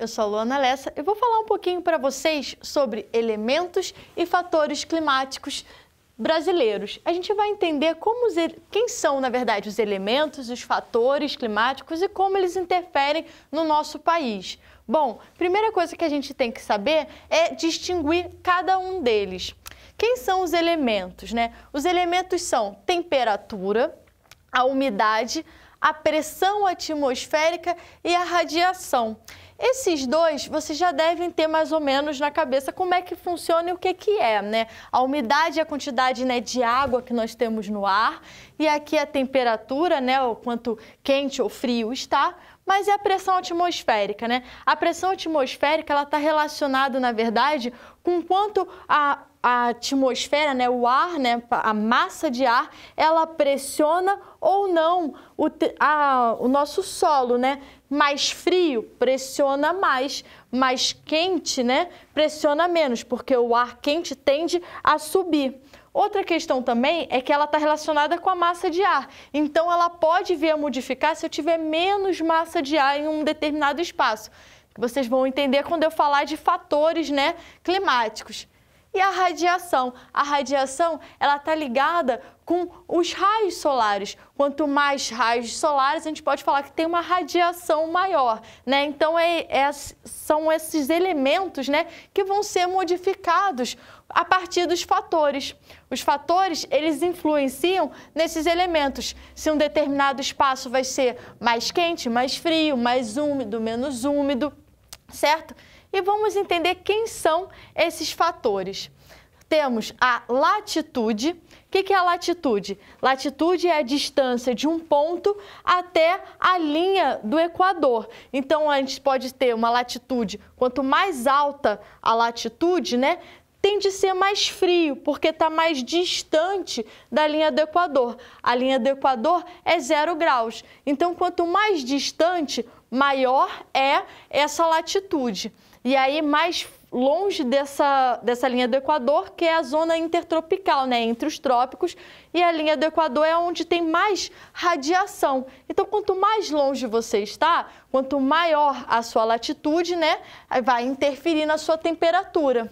eu sou a Luana Lessa e vou falar um pouquinho para vocês sobre elementos e fatores climáticos brasileiros. A gente vai entender como os, quem são, na verdade, os elementos, os fatores climáticos e como eles interferem no nosso país. Bom, primeira coisa que a gente tem que saber é distinguir cada um deles. Quem são os elementos, né? Os elementos são temperatura, a umidade, a pressão atmosférica e a radiação. Esses dois, vocês já devem ter mais ou menos na cabeça como é que funciona e o que, que é, né? A umidade é a quantidade né, de água que nós temos no ar, e aqui a temperatura, né, o quanto quente ou frio está, mas é a pressão atmosférica, né? A pressão atmosférica, ela está relacionada, na verdade, com quanto a a atmosfera, né, o ar, né, a massa de ar, ela pressiona ou não o, a, o nosso solo, né? Mais frio pressiona mais, mais quente, né, pressiona menos, porque o ar quente tende a subir. Outra questão também é que ela está relacionada com a massa de ar. Então, ela pode vir a modificar se eu tiver menos massa de ar em um determinado espaço. Vocês vão entender quando eu falar de fatores né, climáticos e a radiação. A radiação ela está ligada com os raios solares. Quanto mais raios solares, a gente pode falar que tem uma radiação maior, né? Então é, é, são esses elementos, né, que vão ser modificados a partir dos fatores. Os fatores, eles influenciam nesses elementos. Se um determinado espaço vai ser mais quente, mais frio, mais úmido, menos úmido, certo? e vamos entender quem são esses fatores. Temos a latitude. O que, que é a latitude? Latitude é a distância de um ponto até a linha do Equador. Então, a gente pode ter uma latitude, quanto mais alta a latitude, né? tende a ser mais frio, porque está mais distante da linha do Equador. A linha do Equador é zero graus. Então, quanto mais distante, maior é essa latitude. E aí, mais longe dessa, dessa linha do Equador, que é a zona intertropical, né, entre os trópicos, e a linha do Equador é onde tem mais radiação. Então, quanto mais longe você está, quanto maior a sua latitude, né, vai interferir na sua temperatura.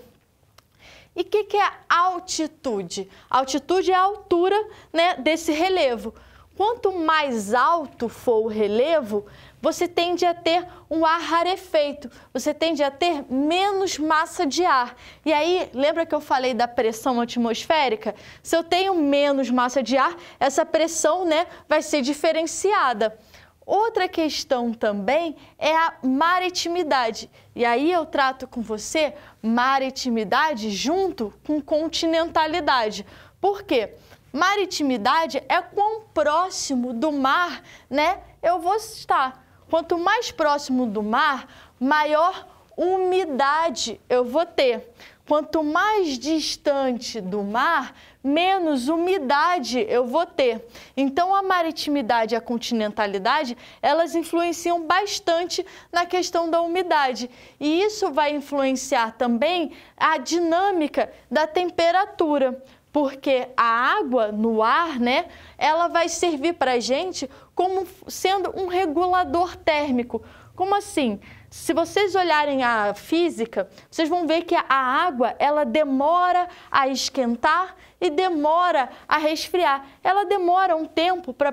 E o que, que é altitude? Altitude é a altura né, desse relevo. Quanto mais alto for o relevo, você tende a ter um ar rarefeito, você tende a ter menos massa de ar. E aí, lembra que eu falei da pressão atmosférica? Se eu tenho menos massa de ar, essa pressão né, vai ser diferenciada. Outra questão também é a maritimidade. E aí eu trato com você maritimidade junto com continentalidade. Por quê? Maritimidade é quão próximo do mar, né, eu vou estar. Quanto mais próximo do mar, maior umidade eu vou ter. Quanto mais distante do mar, menos umidade eu vou ter. Então a maritimidade e a continentalidade, elas influenciam bastante na questão da umidade. E isso vai influenciar também a dinâmica da temperatura porque a água no ar, né, ela vai servir para a gente como sendo um regulador térmico. Como assim? Se vocês olharem a física, vocês vão ver que a água ela demora a esquentar e demora a resfriar. Ela demora um tempo para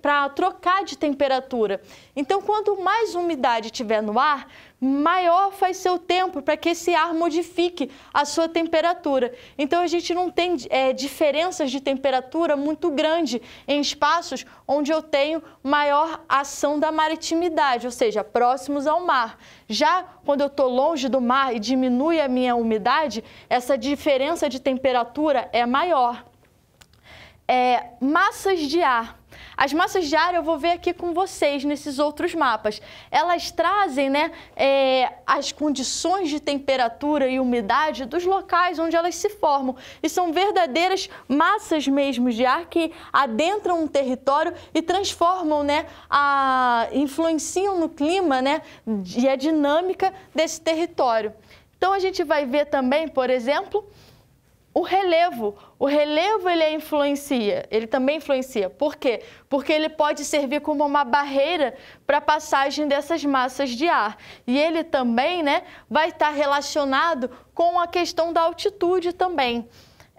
para trocar de temperatura. Então, quanto mais umidade tiver no ar, maior vai ser o tempo para que esse ar modifique a sua temperatura. Então, a gente não tem é, diferenças de temperatura muito grande em espaços onde eu tenho maior ação da maritimidade, ou seja, próximos ao mar. Já quando eu estou longe do mar e diminui a minha umidade, essa diferença de temperatura é maior. É, massas de ar. As massas de ar eu vou ver aqui com vocês nesses outros mapas. Elas trazem né, é, as condições de temperatura e umidade dos locais onde elas se formam. E são verdadeiras massas mesmo de ar que adentram um território e transformam, né, a, influenciam no clima né, e a dinâmica desse território. Então a gente vai ver também, por exemplo, o relevo. O relevo ele é influencia, ele também influencia. Por quê? Porque ele pode servir como uma barreira para a passagem dessas massas de ar. E ele também né, vai estar tá relacionado com a questão da altitude também.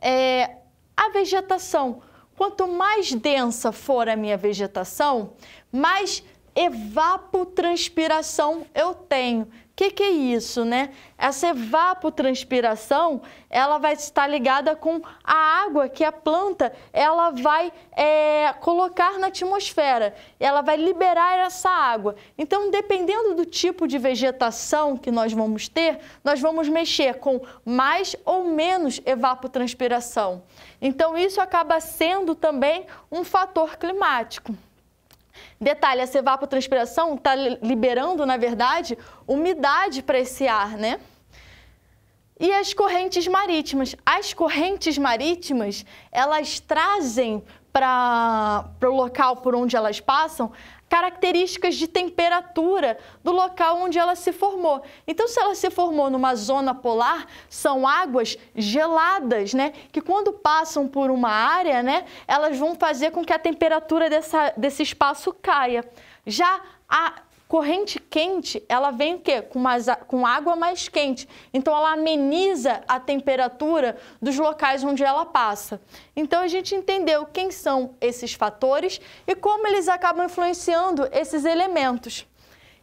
É, a vegetação. Quanto mais densa for a minha vegetação, mais evapotranspiração eu tenho que, que é isso, né? Essa evapotranspiração, ela vai estar ligada com a água que a planta ela vai é, colocar na atmosfera. Ela vai liberar essa água. Então, dependendo do tipo de vegetação que nós vamos ter, nós vamos mexer com mais ou menos evapotranspiração. Então, isso acaba sendo também um fator climático. Detalhe, essa evapotranspiração está liberando, na verdade, umidade para esse ar, né? E as correntes marítimas. As correntes marítimas, elas trazem para o local por onde elas passam características de temperatura do local onde ela se formou. Então, se ela se formou numa zona polar, são águas geladas, né? Que quando passam por uma área, né, elas vão fazer com que a temperatura dessa, desse espaço caia. Já a Corrente quente, ela vem o quê? Com, mais, com água mais quente. Então, ela ameniza a temperatura dos locais onde ela passa. Então, a gente entendeu quem são esses fatores e como eles acabam influenciando esses elementos.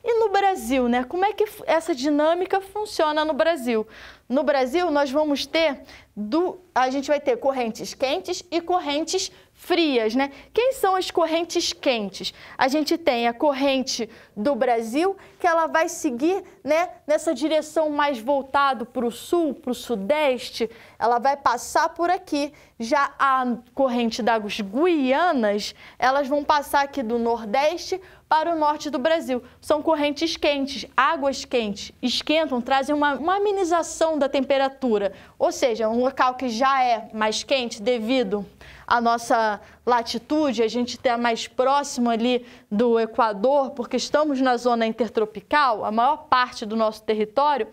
E no Brasil, né? Como é que essa dinâmica funciona no Brasil? No Brasil, nós vamos ter do, a gente vai ter correntes quentes e correntes frias, né? Quem são as correntes quentes? A gente tem a corrente do Brasil, que ela vai seguir, né, nessa direção mais voltado para o sul, para o sudeste, ela vai passar por aqui. Já a corrente das Guianas, elas vão passar aqui do nordeste para o norte do Brasil. São correntes quentes, águas quentes, esquentam, trazem uma, uma amenização da temperatura. Ou seja, um local que já é mais quente devido a nossa latitude, a gente está mais próximo ali do Equador, porque estamos na zona intertropical, a maior parte do nosso território,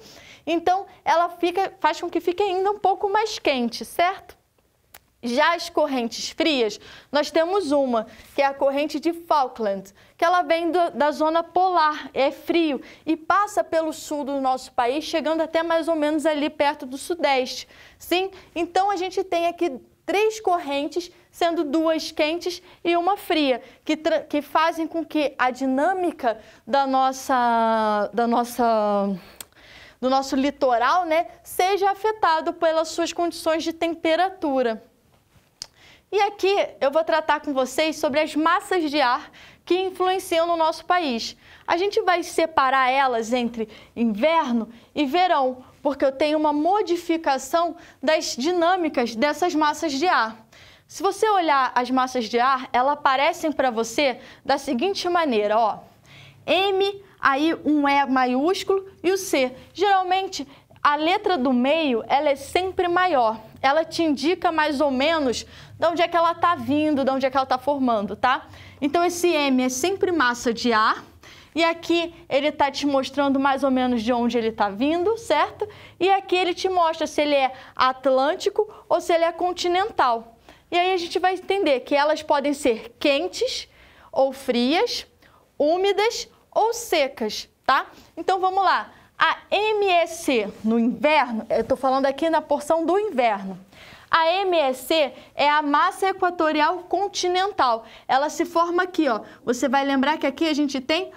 então ela fica, faz com que fique ainda um pouco mais quente, certo? Já as correntes frias, nós temos uma, que é a corrente de Falkland, que ela vem do, da zona polar, é frio, e passa pelo sul do nosso país, chegando até mais ou menos ali perto do sudeste. Sim, então a gente tem aqui três correntes, sendo duas quentes e uma fria, que, que fazem com que a dinâmica da nossa, da nossa, do nosso litoral né, seja afetado pelas suas condições de temperatura. E aqui eu vou tratar com vocês sobre as massas de ar que influenciam no nosso país. A gente vai separar elas entre inverno e verão, porque eu tenho uma modificação das dinâmicas dessas massas de ar. Se você olhar as massas de ar, elas aparecem para você da seguinte maneira, ó. M, aí um E maiúsculo e o C. Geralmente, a letra do meio, ela é sempre maior. Ela te indica mais ou menos de onde é que ela está vindo, de onde é que ela está formando, tá? Então, esse M é sempre massa de ar e aqui ele está te mostrando mais ou menos de onde ele está vindo, certo? E aqui ele te mostra se ele é atlântico ou se ele é continental. E aí a gente vai entender que elas podem ser quentes ou frias, úmidas ou secas, tá? Então vamos lá. A MEC no inverno, eu estou falando aqui na porção do inverno. A MEC é a massa equatorial continental. Ela se forma aqui, ó. Você vai lembrar que aqui a gente tem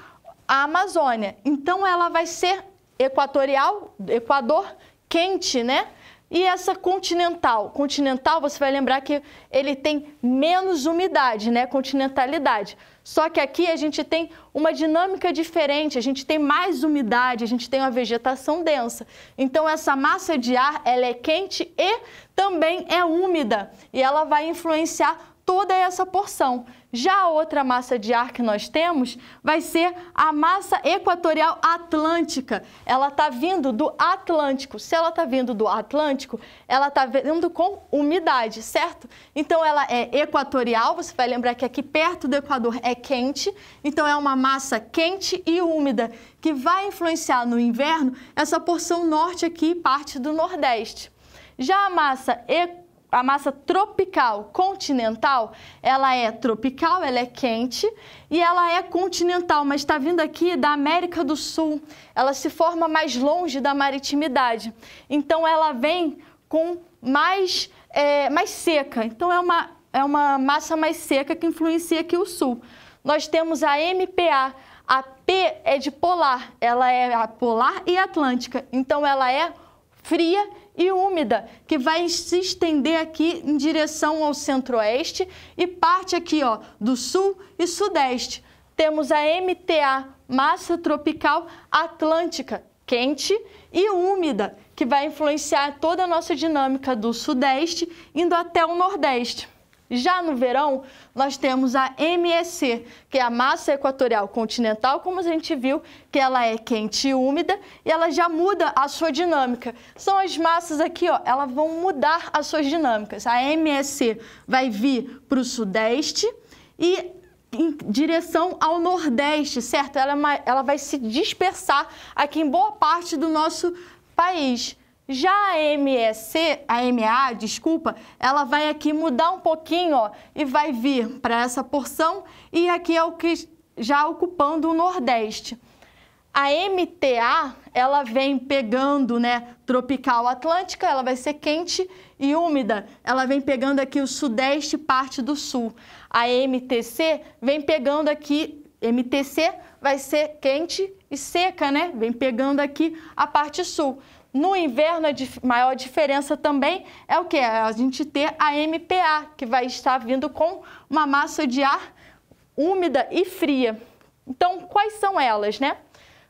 a Amazônia. Então ela vai ser equatorial, Equador quente, né? E essa continental, continental, você vai lembrar que ele tem menos umidade, né? Continentalidade. Só que aqui a gente tem uma dinâmica diferente, a gente tem mais umidade, a gente tem uma vegetação densa. Então essa massa de ar, ela é quente e também é úmida e ela vai influenciar toda essa porção. Já a outra massa de ar que nós temos vai ser a massa equatorial atlântica. Ela está vindo do Atlântico. Se ela está vindo do Atlântico, ela está vindo com umidade, certo? Então ela é equatorial. Você vai lembrar que aqui perto do Equador é quente. Então é uma massa quente e úmida que vai influenciar no inverno essa porção norte aqui, parte do Nordeste. Já a massa equatorial a massa tropical continental, ela é tropical, ela é quente e ela é continental, mas está vindo aqui da América do Sul. Ela se forma mais longe da maritimidade. Então ela vem com mais, é, mais seca. Então é uma, é uma massa mais seca que influencia aqui o sul. Nós temos a MPA. A P é de polar, ela é a polar e atlântica. Então ela é fria e úmida, que vai se estender aqui em direção ao centro-oeste e parte aqui ó, do sul e sudeste. Temos a MTA, massa tropical atlântica, quente e úmida, que vai influenciar toda a nossa dinâmica do sudeste indo até o nordeste. Já no verão, nós temos a MSC, que é a massa equatorial continental, como a gente viu, que ela é quente e úmida e ela já muda a sua dinâmica. São as massas aqui, ó, elas vão mudar as suas dinâmicas. A MSC vai vir para o sudeste e em direção ao nordeste, certo? Ela, é ela vai se dispersar aqui em boa parte do nosso país. Já a MSC, a MA, desculpa, ela vai aqui mudar um pouquinho, ó, e vai vir para essa porção e aqui é o que já ocupando o Nordeste. A MTA, ela vem pegando, né, tropical atlântica, ela vai ser quente e úmida. Ela vem pegando aqui o sudeste e parte do sul. A MTC vem pegando aqui, MTC vai ser quente e seca, né? Vem pegando aqui a parte sul. No inverno, a maior diferença também é o que? É a gente ter a MPA, que vai estar vindo com uma massa de ar úmida e fria. Então, quais são elas, né?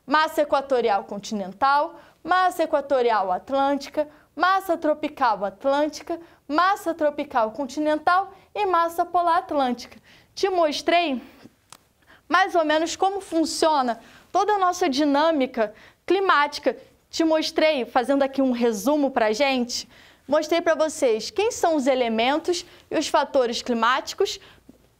Massa equatorial continental, massa equatorial atlântica, massa tropical atlântica, massa tropical continental e massa polar atlântica. Te mostrei mais ou menos como funciona toda a nossa dinâmica climática te mostrei, fazendo aqui um resumo para a gente, mostrei para vocês quem são os elementos e os fatores climáticos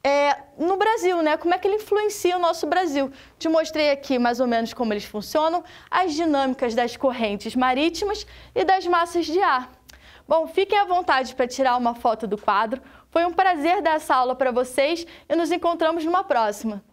é, no Brasil, né? Como é que ele influencia o nosso Brasil? Te mostrei aqui mais ou menos como eles funcionam, as dinâmicas das correntes marítimas e das massas de ar. Bom, fiquem à vontade para tirar uma foto do quadro. Foi um prazer dar essa aula para vocês e nos encontramos numa próxima.